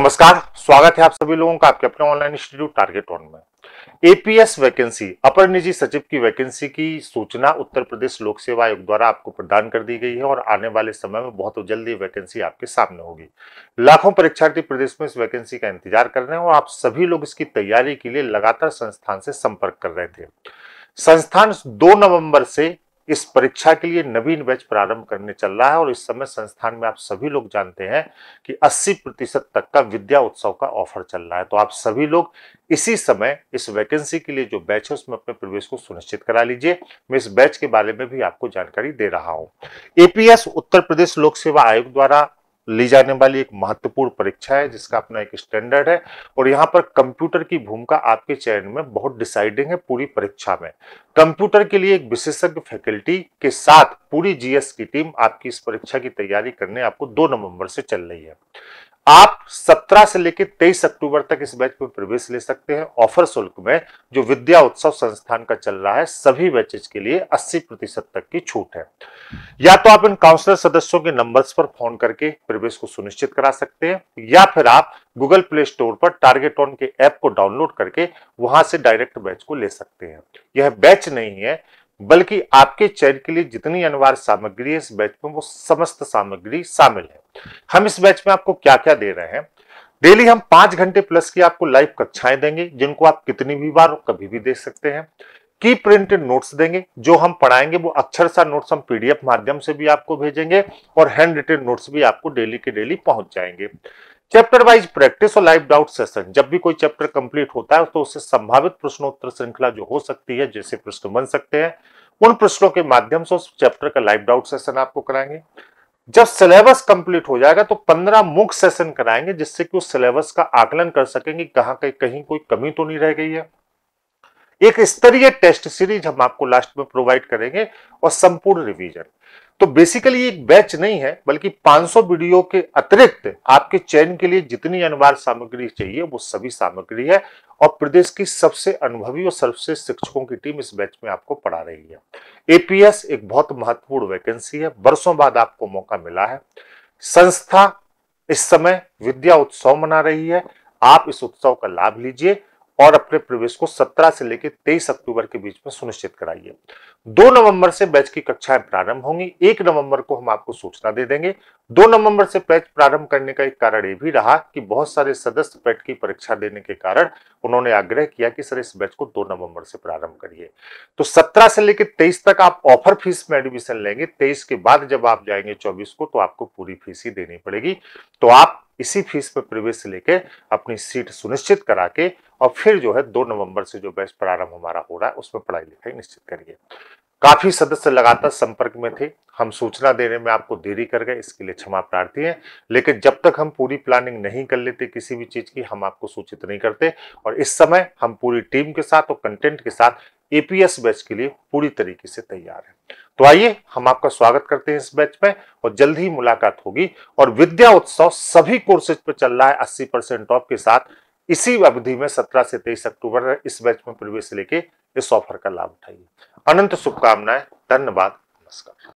नमस्कार स्वागत है आप सभी लोगों का आपके अपने ऑनलाइन इंस्टीट्यूट टारगेट ऑन में एपीएस वैकेंसी अपर निजी सचिव की वैकेंसी की सूचना उत्तर प्रदेश लोक सेवा आयोग द्वारा आपको प्रदान कर दी गई है और आने वाले समय में बहुत जल्दी वैकेंसी आपके सामने होगी लाखों परीक्षार्थी प्रदेश में इस वैकेंसी का इंतजार कर रहे हैं और आप सभी लोग इसकी तैयारी के लिए लगातार संस्थान से संपर्क कर रहे थे संस्थान दो नवंबर से इस परीक्षा के लिए नवीन बैच प्रारंभ करने चल रहा है और इस समय संस्थान में आप सभी लोग जानते हैं कि 80 प्रतिशत तक का विद्या उत्सव का ऑफर चल रहा है तो आप सभी लोग इसी समय इस वैकेंसी के लिए जो बैच है उसमें अपने प्रवेश को सुनिश्चित करा लीजिए मैं इस बैच के बारे में भी आपको जानकारी दे रहा हूँ एपीएस उत्तर प्रदेश लोक सेवा आयोग द्वारा ली जाने वाली एक महत्वपूर्ण परीक्षा है जिसका अपना एक स्टैंडर्ड है और यहाँ पर कंप्यूटर की भूमिका आपके चयन में बहुत डिसाइडिंग है पूरी परीक्षा में कंप्यूटर के लिए एक विशेषज्ञ फैकल्टी के साथ पूरी जीएस की टीम आपकी इस परीक्षा की तैयारी करने आपको दो नवंबर से चल रही है आप 17 से लेकर 23 अक्टूबर तक इस बैच में प्रवेश ले सकते हैं ऑफर शुल्क में जो विद्या उत्सव संस्थान का चल रहा है सभी बैचेज के लिए 80 प्रतिशत तक की छूट है या तो आप इन काउंसलर सदस्यों के नंबर्स पर फोन करके प्रवेश को सुनिश्चित करा सकते हैं या फिर आप गूगल प्ले स्टोर पर टारगेट ऑन के ऐप को डाउनलोड करके वहां से डायरेक्ट बैच को ले सकते हैं यह बैच नहीं है बल्कि आपके चयन के लिए जितनी अनिवार्य सामग्री है इस बैच में वो समस्त सामग्री शामिल है हम इस बैच में आपको क्या क्या दे रहे हैं डेली हम पांच घंटे प्लस की आपको लाइव कक्षाएं देंगे जिनको आप कितनी भी बार कभी भी देख सकते हैं की प्रिंटेड नोट्स देंगे जो हम पढ़ाएंगे वो अक्षर सा नोट्स हम पीडीएफ माध्यम से भी आपको भेजेंगे और हैंड रिटेड नोट्स भी आपको डेली के डेली पहुंच जाएंगे चैप्टर वाइज प्रैक्टिस और लाइव डाउट सेशन जब भी कोई चैप्टर कंप्लीट होता है तो उससे संभावित प्रश्नोत्तर श्रृंखला जो हो सकती है जैसे प्रश्न बन सकते हैं उन प्रश्नों के माध्यम से उस चैप्टर का लाइव डाउट सेशन आपको कराएंगे जब सिलेबस कंप्लीट हो जाएगा तो पंद्रह मुख्य सेशन कराएंगे जिससे कि उस सिलेबस का आकलन कर सकेंगे कहाँ कहीं कहीं कोई कमी तो नहीं रह गई है एक स्तरीय टेस्ट सीरीज हम आपको लास्ट में प्रोवाइड करेंगे और संपूर्ण रिवीजन तो बेसिकली एक बैच नहीं है बल्कि 500 वीडियो के अतिरिक्त आपके चयन के लिए जितनी अनिवार्य सामग्री चाहिए वो सभी सामग्री है और प्रदेश की सबसे अनुभवी और सबसे शिक्षकों की टीम इस बैच में आपको पढ़ा रही है एपीएस एक बहुत महत्वपूर्ण वैकेंसी है बरसों बाद आपको मौका मिला है संस्था इस समय विद्या उत्सव मना रही है आप इस उत्सव का लाभ लीजिए और अपने प्रवेश को 17 से लेकर 23 अक्टूबर के बीच में सुनिश्चित कराइए 2 नवंबर से बैच की कक्षाएं प्रारंभ होंगी 1 नवंबर को हम आपको सूचना दे देंगे 2 नवंबर से बैच प्रारंभ करने का एक कारण ये भी रहा कि बहुत सारे सदस्य बैच की परीक्षा देने के कारण उन्होंने आग्रह किया कि सर इस बैच को दो नवंबर से प्रारंभ करिए तो सत्रह से लेकर तेईस तक आप ऑफर फीस में एडमिशन लेंगे तेईस के बाद जब आप जाएंगे चौबीस को तो आपको पूरी फीस ही देनी पड़ेगी तो आप इसी फीस पर प्रवेश लेके अपनी सीट सुनिश्चित करा के और फिर जो है दो नवंबर से जो बैच प्रारंभ हमारा हो रहा है उसमें पढ़ाई लिखाई निश्चित करिए काफी सदस्य लगातार संपर्क में थे हम सूचना देने में आपको देरी कर गए इसके लिए क्षमा प्रार्थी हैं लेकिन जब तक हम पूरी प्लानिंग नहीं कर लेते किसी भी चीज की हम आपको सूचित नहीं करते और इस समय हम पूरी टीम के साथ और कंटेंट के साथ एपीएस बैच के लिए पूरी तरीके से तैयार है तो आइए हम आपका स्वागत करते हैं इस बैच में और जल्द ही मुलाकात होगी और विद्या उत्सव सभी कोर्सेज पर चल रहा है अस्सी परसेंट ऑफ के साथ इसी अवधि में 17 से 23 अक्टूबर इस बैच में प्रवेश लेके इस ऑफर का लाभ उठाइए अनंत शुभकामनाएं धन्यवाद नमस्कार